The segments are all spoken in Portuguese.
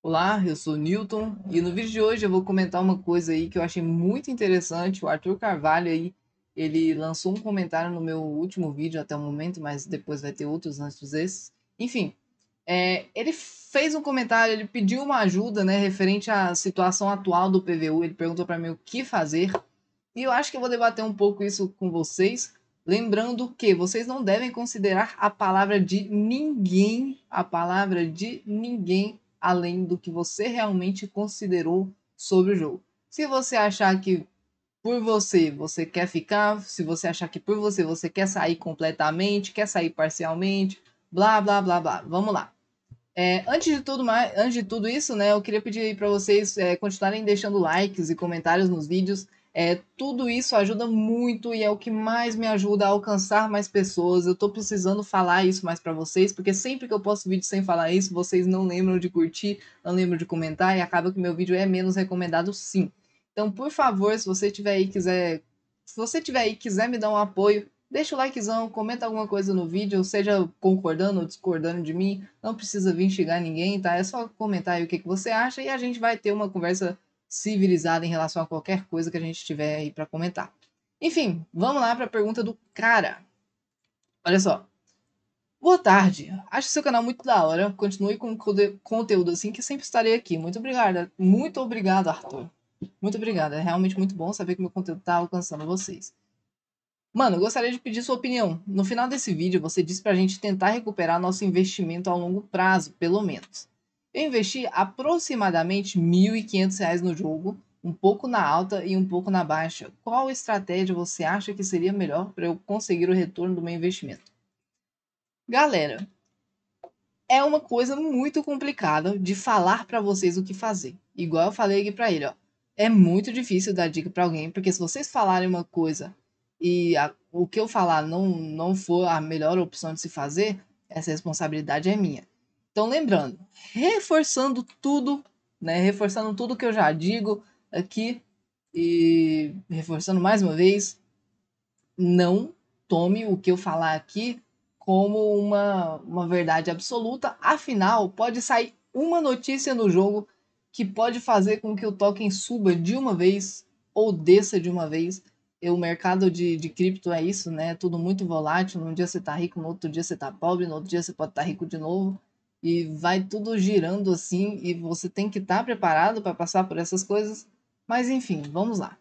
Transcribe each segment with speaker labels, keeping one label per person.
Speaker 1: Olá, eu sou Newton e no vídeo de hoje eu vou comentar uma coisa aí que eu achei muito interessante. O Arthur Carvalho aí, ele lançou um comentário no meu último vídeo até o momento, mas depois vai ter outros antes desses. Enfim, é, ele fez um comentário, ele pediu uma ajuda, né, referente à situação atual do PVU. Ele perguntou para mim o que fazer e eu acho que eu vou debater um pouco isso com vocês. Lembrando que vocês não devem considerar a palavra de ninguém, a palavra de ninguém além do que você realmente considerou sobre o jogo. Se você achar que por você você quer ficar, se você achar que por você você quer sair completamente, quer sair parcialmente, blá blá blá blá. Vamos lá. É, antes, de tudo mais, antes de tudo isso, né, eu queria pedir para vocês é, continuarem deixando likes e comentários nos vídeos. É, tudo isso ajuda muito e é o que mais me ajuda a alcançar mais pessoas. Eu tô precisando falar isso mais para vocês, porque sempre que eu posto vídeo sem falar isso, vocês não lembram de curtir, não lembram de comentar e acaba que meu vídeo é menos recomendado sim. Então, por favor, se você tiver aí quiser, se você tiver aí quiser me dar um apoio, deixa o likezão, comenta alguma coisa no vídeo, seja concordando ou discordando de mim, não precisa vir xingar ninguém, tá? É só comentar aí o que, que você acha e a gente vai ter uma conversa civilizada em relação a qualquer coisa que a gente tiver aí para comentar. Enfim, vamos lá para a pergunta do cara. Olha só. Boa tarde. Acho seu canal muito da hora. Continue com conteúdo assim que sempre estarei aqui. Muito obrigada. Muito obrigado, Arthur. Muito obrigada. É realmente muito bom saber que meu conteúdo está alcançando vocês. Mano, gostaria de pedir sua opinião. No final desse vídeo, você disse pra gente tentar recuperar nosso investimento a longo prazo, pelo menos. Eu investi aproximadamente R$ 1.500 no jogo, um pouco na alta e um pouco na baixa. Qual estratégia você acha que seria melhor para eu conseguir o retorno do meu investimento? Galera, é uma coisa muito complicada de falar para vocês o que fazer. Igual eu falei aqui para ele, ó. É muito difícil dar dica para alguém, porque se vocês falarem uma coisa e a, o que eu falar não, não for a melhor opção de se fazer, essa responsabilidade é minha. Então, lembrando, reforçando tudo, né? Reforçando tudo que eu já digo aqui e reforçando mais uma vez, não tome o que eu falar aqui como uma, uma verdade absoluta, afinal, pode sair uma notícia no jogo que pode fazer com que o token suba de uma vez ou desça de uma vez. E o mercado de, de cripto é isso, né? tudo muito volátil. Num dia você tá rico, no outro dia você tá pobre, no outro dia você pode estar tá rico de novo e vai tudo girando assim e você tem que estar tá preparado para passar por essas coisas. Mas enfim, vamos lá.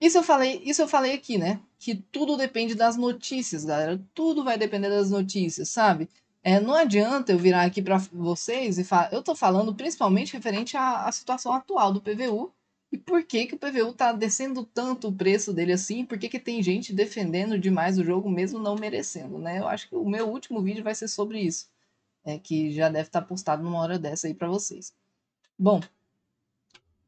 Speaker 1: Isso eu falei, isso eu falei aqui, né? Que tudo depende das notícias, galera. Tudo vai depender das notícias, sabe? É, não adianta eu virar aqui para vocês e falar. Eu tô falando principalmente referente à, à situação atual do PVU e por que, que o PVU tá descendo tanto o preço dele assim? Por que, que tem gente defendendo demais o jogo mesmo não merecendo, né? Eu acho que o meu último vídeo vai ser sobre isso. É que já deve estar tá postado numa hora dessa aí para vocês. Bom,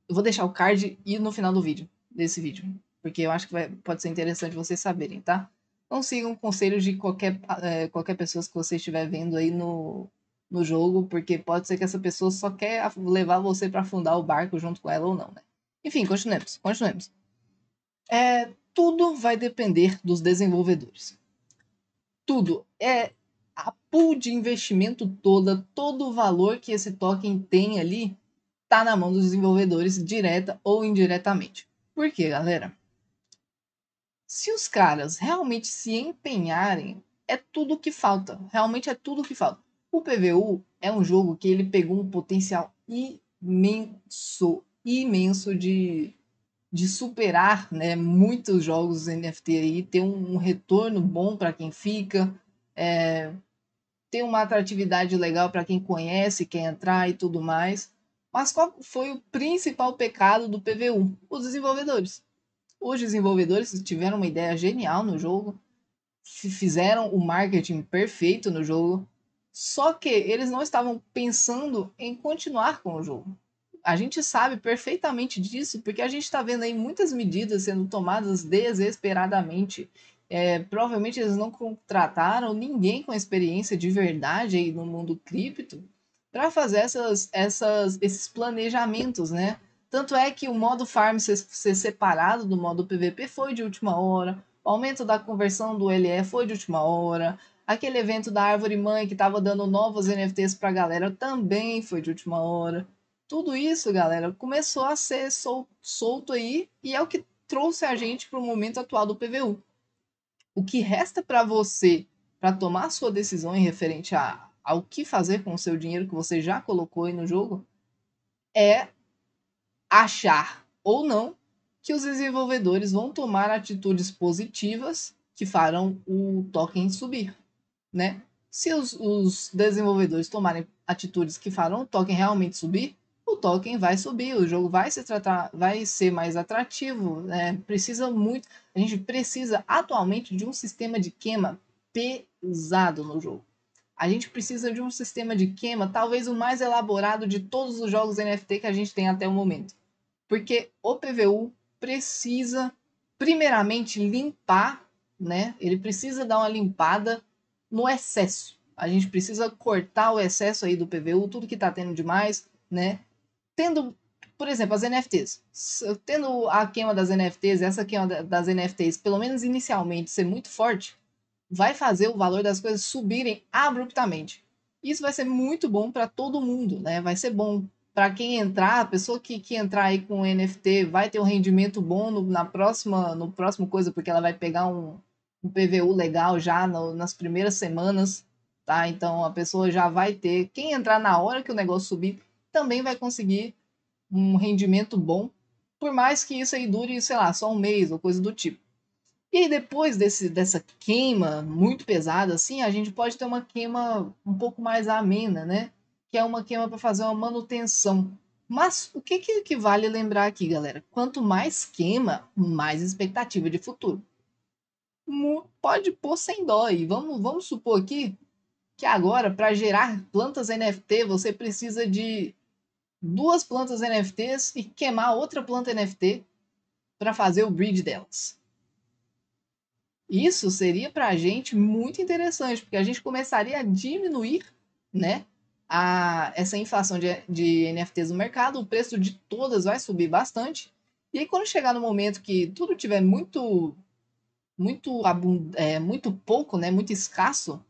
Speaker 1: eu vou deixar o card e no final do vídeo, desse vídeo, porque eu acho que vai, pode ser interessante vocês saberem, tá? Não sigam conselhos de qualquer, é, qualquer pessoa que você estiver vendo aí no, no jogo, porque pode ser que essa pessoa só quer levar você para afundar o barco junto com ela ou não, né? Enfim, continuemos, continuemos. É, tudo vai depender dos desenvolvedores. Tudo. É a pool de investimento toda, todo o valor que esse token tem ali, tá na mão dos desenvolvedores, direta ou indiretamente. Por quê, galera? Se os caras realmente se empenharem, é tudo que falta. Realmente é tudo que falta. O PVU é um jogo que ele pegou um potencial imenso, imenso de, de superar né, muitos jogos NFT aí, ter um, um retorno bom para quem fica, é, ter uma atratividade legal para quem conhece, quem entrar e tudo mais. Mas qual foi o principal pecado do PVU? Os desenvolvedores. Os desenvolvedores tiveram uma ideia genial no jogo, fizeram o marketing perfeito no jogo, só que eles não estavam pensando em continuar com o jogo a gente sabe perfeitamente disso, porque a gente está vendo aí muitas medidas sendo tomadas desesperadamente. É, provavelmente eles não contrataram ninguém com experiência de verdade aí no mundo cripto para fazer essas, essas, esses planejamentos, né? Tanto é que o modo farm ser, ser separado do modo PVP foi de última hora, o aumento da conversão do LE foi de última hora, aquele evento da Árvore Mãe que estava dando novos NFTs para a galera também foi de última hora. Tudo isso, galera, começou a ser sol, solto aí e é o que trouxe a gente para o momento atual do PVU. O que resta para você para tomar sua decisão em referente a, ao que fazer com o seu dinheiro que você já colocou aí no jogo é achar ou não que os desenvolvedores vão tomar atitudes positivas que farão o token subir, né? Se os, os desenvolvedores tomarem atitudes que farão o token realmente subir, o token vai subir, o jogo vai se tratar, vai ser mais atrativo, né? precisa muito, a gente precisa atualmente de um sistema de queima pesado no jogo. A gente precisa de um sistema de queima talvez o mais elaborado de todos os jogos NFT que a gente tem até o momento. Porque o PVU precisa primeiramente limpar, né? Ele precisa dar uma limpada no excesso. A gente precisa cortar o excesso aí do PVU, tudo que está tendo demais, né? tendo, por exemplo, as NFTs. Tendo a queima das NFTs, essa queima das NFTs, pelo menos inicialmente, ser muito forte, vai fazer o valor das coisas subirem abruptamente. Isso vai ser muito bom para todo mundo, né? Vai ser bom para quem entrar, a pessoa que, que entrar aí com NFT vai ter um rendimento bom no, na próxima, no próximo coisa, porque ela vai pegar um, um PVU legal já no, nas primeiras semanas, tá? Então a pessoa já vai ter. Quem entrar na hora que o negócio subir, também vai conseguir um rendimento bom, por mais que isso aí dure, sei lá, só um mês ou coisa do tipo. E aí, depois desse, dessa queima muito pesada, assim, a gente pode ter uma queima um pouco mais amena, né? Que é uma queima para fazer uma manutenção. Mas o que, que vale lembrar aqui, galera? Quanto mais queima, mais expectativa de futuro. Pode pôr sem dó. E vamos, vamos supor aqui que agora, para gerar plantas NFT, você precisa de duas plantas NFTs e queimar outra planta NFT para fazer o bridge delas. Isso seria para a gente muito interessante, porque a gente começaria a diminuir né, a, essa inflação de, de NFTs no mercado, o preço de todas vai subir bastante. E aí, quando chegar no momento que tudo tiver muito muito é, muito pouco, né, muito escasso,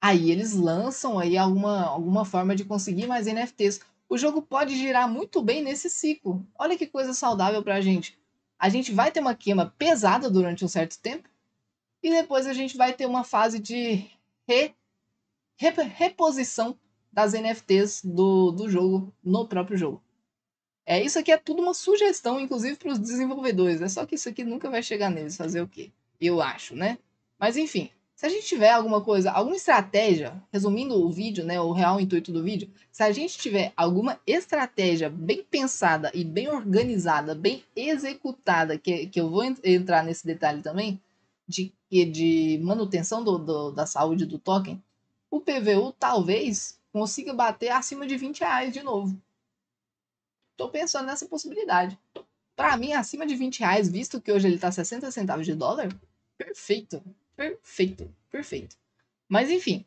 Speaker 1: aí eles lançam aí alguma, alguma forma de conseguir mais NFTs o jogo pode girar muito bem nesse ciclo. Olha que coisa saudável para a gente. A gente vai ter uma queima pesada durante um certo tempo e depois a gente vai ter uma fase de re, rep, reposição das NFTs do, do jogo no próprio jogo. É, isso aqui é tudo uma sugestão, inclusive para os desenvolvedores. É né? só que isso aqui nunca vai chegar neles, fazer o quê? Eu acho, né? Mas enfim, se a gente tiver alguma coisa, alguma estratégia, resumindo o vídeo, né, o real intuito do vídeo, se a gente tiver alguma estratégia bem pensada e bem organizada, bem executada, que, que eu vou entrar nesse detalhe também, de, de manutenção do, do, da saúde do token, o PVU talvez consiga bater acima de 20 reais de novo. Estou pensando nessa possibilidade. Para mim, acima de 20 reais, visto que hoje ele está 60 centavos de dólar, perfeito. Perfeito, perfeito. Mas enfim,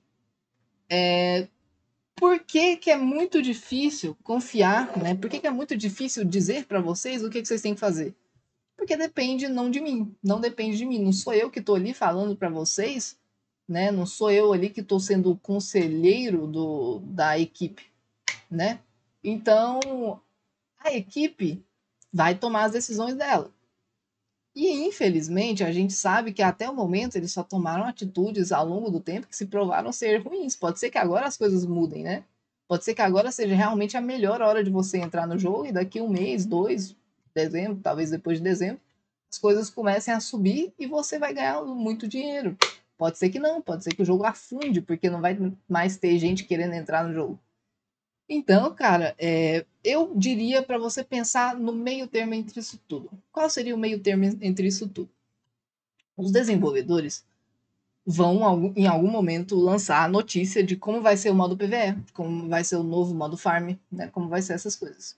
Speaker 1: é... por que, que é muito difícil confiar, né? Por que, que é muito difícil dizer para vocês o que, que vocês têm que fazer? Porque depende não de mim, não depende de mim. Não sou eu que estou ali falando para vocês, né? Não sou eu ali que estou sendo o conselheiro do, da equipe, né? Então, a equipe vai tomar as decisões dela. E, infelizmente, a gente sabe que até o momento eles só tomaram atitudes ao longo do tempo que se provaram ser ruins. Pode ser que agora as coisas mudem, né? Pode ser que agora seja realmente a melhor hora de você entrar no jogo e daqui um mês, dois, dezembro, talvez depois de dezembro, as coisas comecem a subir e você vai ganhar muito dinheiro. Pode ser que não, pode ser que o jogo afunde, porque não vai mais ter gente querendo entrar no jogo. Então, cara, é, eu diria para você pensar no meio termo entre isso tudo. Qual seria o meio termo entre isso tudo? Os desenvolvedores vão, em algum momento, lançar a notícia de como vai ser o modo PVE, como vai ser o novo modo farm, né, como vai ser essas coisas.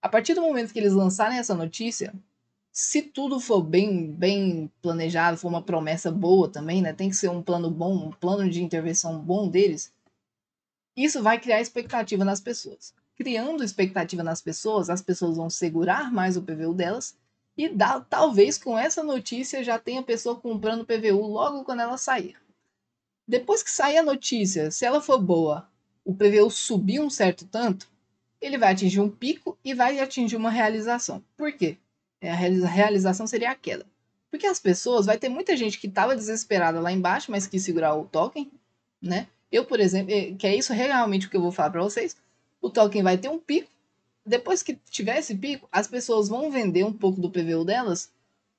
Speaker 1: A partir do momento que eles lançarem essa notícia, se tudo for bem, bem planejado, for uma promessa boa também, né, tem que ser um plano bom, um plano de intervenção bom deles, isso vai criar expectativa nas pessoas. Criando expectativa nas pessoas, as pessoas vão segurar mais o PVU delas e dá, talvez com essa notícia já tenha pessoa comprando PVU logo quando ela sair. Depois que sair a notícia, se ela for boa, o PVU subir um certo tanto, ele vai atingir um pico e vai atingir uma realização. Por quê? É, a realização seria a queda. Porque as pessoas, vai ter muita gente que estava desesperada lá embaixo, mas quis segurar o token, né? Eu, por exemplo, eh, que é isso realmente o que eu vou falar para vocês, o token vai ter um pico. Depois que tiver esse pico, as pessoas vão vender um pouco do PVU delas,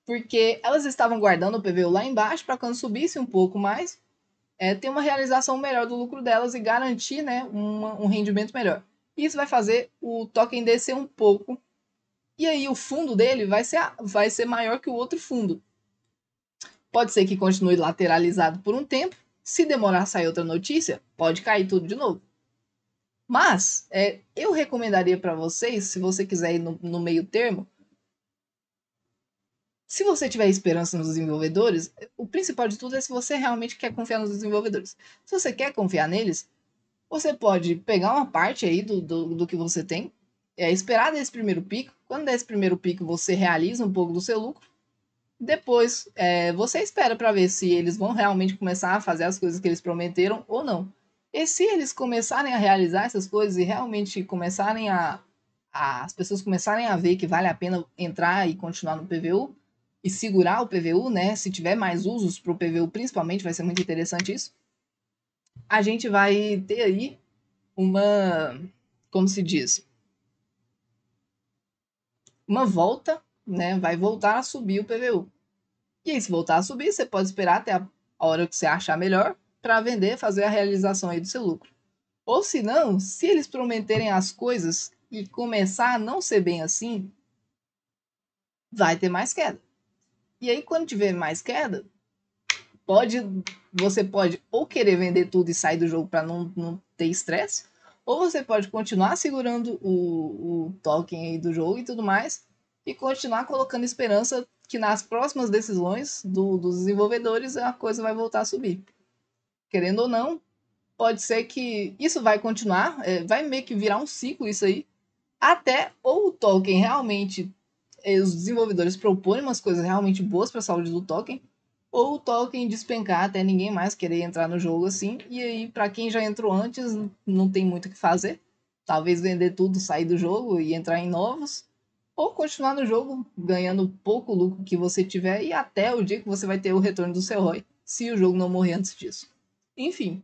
Speaker 1: porque elas estavam guardando o PVU lá embaixo para quando subisse um pouco mais, é, ter uma realização melhor do lucro delas e garantir né, uma, um rendimento melhor. Isso vai fazer o token descer um pouco. E aí o fundo dele vai ser, vai ser maior que o outro fundo. Pode ser que continue lateralizado por um tempo, se demorar sair outra notícia, pode cair tudo de novo. Mas é, eu recomendaria para vocês, se você quiser ir no, no, meio termo, se você tiver esperança nos desenvolvedores, o principal de tudo é se você realmente quer confiar nos desenvolvedores. Se você quer confiar neles, você pode pegar uma parte aí do, do, do que você tem, é, esperar desse primeiro pico. Quando der esse primeiro pico, você realiza um pouco do seu lucro depois, é, você espera para ver se eles vão realmente começar a fazer as coisas que eles prometeram ou não. E se eles começarem a realizar essas coisas e realmente começarem a, a as pessoas começarem a ver que vale a pena entrar e continuar no PVU e segurar o PVU, né? Se tiver mais usos para o PVU, principalmente, vai ser muito interessante isso. A gente vai ter aí uma, como se diz, uma volta né? Vai voltar a subir o PVU. E aí, se voltar a subir, você pode esperar até a hora que você achar melhor para vender, fazer a realização aí do seu lucro. Ou se não, se eles prometerem as coisas e começar a não ser bem assim, vai ter mais queda. E aí, quando tiver mais queda, pode você pode ou querer vender tudo e sair do jogo para não, não ter estresse, ou você pode continuar segurando o, o token aí do jogo e tudo mais, e continuar colocando esperança que nas próximas decisões do, dos desenvolvedores a coisa vai voltar a subir. Querendo ou não, pode ser que isso vai continuar, é, vai meio que virar um ciclo isso aí, até ou o token realmente, é, os desenvolvedores propõem umas coisas realmente boas para a saúde do token, ou o token despencar até ninguém mais querer entrar no jogo assim, e aí para quem já entrou antes não tem muito o que fazer, talvez vender tudo, sair do jogo e entrar em novos, ou continuar no jogo ganhando pouco lucro que você tiver e até o dia que você vai ter o retorno do seu ROI, se o jogo não morrer antes disso. Enfim,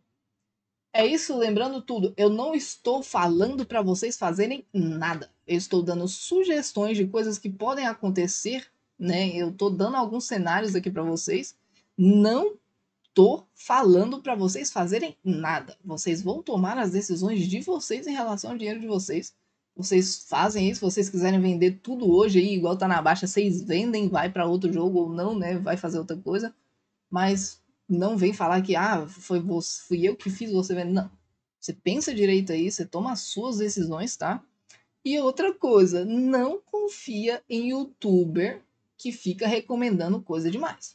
Speaker 1: é isso, lembrando tudo, eu não estou falando para vocês fazerem nada. Eu estou dando sugestões de coisas que podem acontecer, né? Eu estou dando alguns cenários aqui para vocês. Não estou falando para vocês fazerem nada. Vocês vão tomar as decisões de vocês em relação ao dinheiro de vocês. Vocês fazem isso? Vocês quiserem vender tudo hoje aí, igual tá na baixa, vocês vendem, vai para outro jogo ou não, né? Vai fazer outra coisa. Mas não vem falar que, ah, foi você, fui eu que fiz você vender. Não. Você pensa direito aí, você toma as suas decisões, tá? E outra coisa, não confia em youtuber que fica recomendando coisa demais.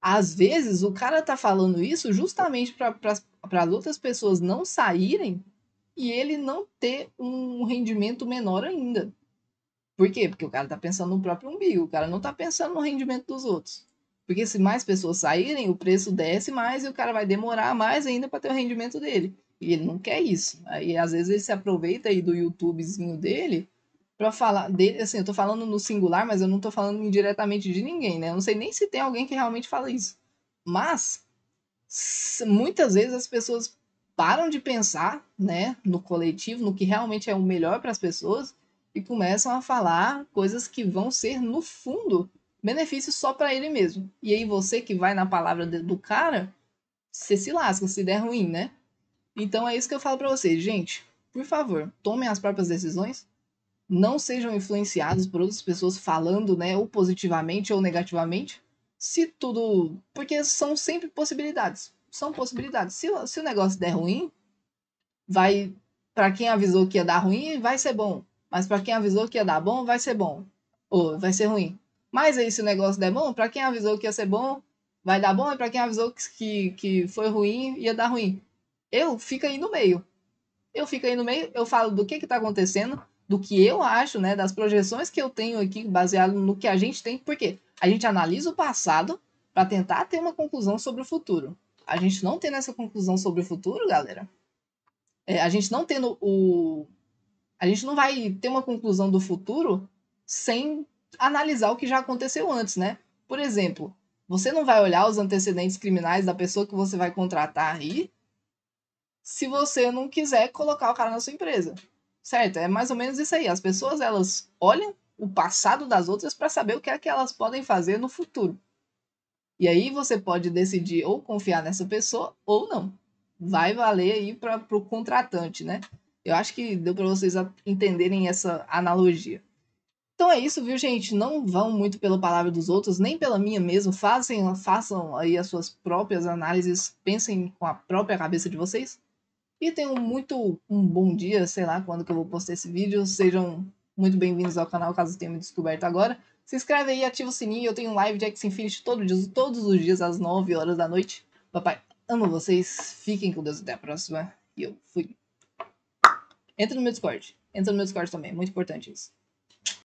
Speaker 1: Às vezes o cara tá falando isso justamente para as outras pessoas não saírem e ele não ter um rendimento menor ainda. Por quê? Porque o cara tá pensando no próprio umbigo, o cara não tá pensando no rendimento dos outros. Porque se mais pessoas saírem, o preço desce mais e o cara vai demorar mais ainda para ter o rendimento dele. E ele não quer isso. Aí às vezes ele se aproveita aí do YouTubezinho dele para falar dele, assim, eu tô falando no singular, mas eu não tô falando indiretamente de ninguém, né? Eu não sei nem se tem alguém que realmente fala isso. Mas muitas vezes as pessoas param de pensar né, no coletivo, no que realmente é o melhor para as pessoas, e começam a falar coisas que vão ser, no fundo, benefícios só para ele mesmo. E aí você que vai na palavra do cara, você se lasca se der ruim, né? Então é isso que eu falo para vocês, gente. Por favor, tomem as próprias decisões, não sejam influenciados por outras pessoas falando, né, ou positivamente ou negativamente, se tudo, porque são sempre possibilidades são possibilidades. Se, se o negócio der ruim, vai. Para quem avisou que ia dar ruim, vai ser bom. Mas para quem avisou que ia dar bom, vai ser bom. Ou vai ser ruim. Mas aí, se o negócio der bom, para quem avisou que ia ser bom, vai dar bom. E para quem avisou que, que foi ruim, ia dar ruim. Eu fico aí no meio. Eu fico aí no meio, eu falo do que está acontecendo, do que eu acho, né? Das projeções que eu tenho aqui, baseado no que a gente tem. Por quê? A gente analisa o passado para tentar ter uma conclusão sobre o futuro. A gente não tem essa conclusão sobre o futuro, galera. É, a gente não tendo o. A gente não vai ter uma conclusão do futuro sem analisar o que já aconteceu antes, né? Por exemplo, você não vai olhar os antecedentes criminais da pessoa que você vai contratar aí se você não quiser colocar o cara na sua empresa. Certo? É mais ou menos isso aí. As pessoas elas olham o passado das outras para saber o que é que elas podem fazer no futuro. E aí você pode decidir ou confiar nessa pessoa ou não. Vai valer aí para o contratante, né? Eu acho que deu para vocês entenderem essa analogia. Então é isso, viu, gente? Não vão muito pela palavra dos outros, nem pela minha mesmo. Façam, façam aí as suas próprias análises, pensem com a própria cabeça de vocês. E tenham muito um bom dia, sei lá quando que eu vou postar esse vídeo. Sejam muito bem-vindos ao canal, caso tenham me descoberto agora. Se inscreve aí, ativa o sininho. Eu tenho live de X Infinity todo dia, todos os dias às 9 horas da noite. Papai, amo vocês. Fiquem com Deus até a próxima. E eu fui. Entra no meu Discord. Entra no meu Discord também. Muito importante isso.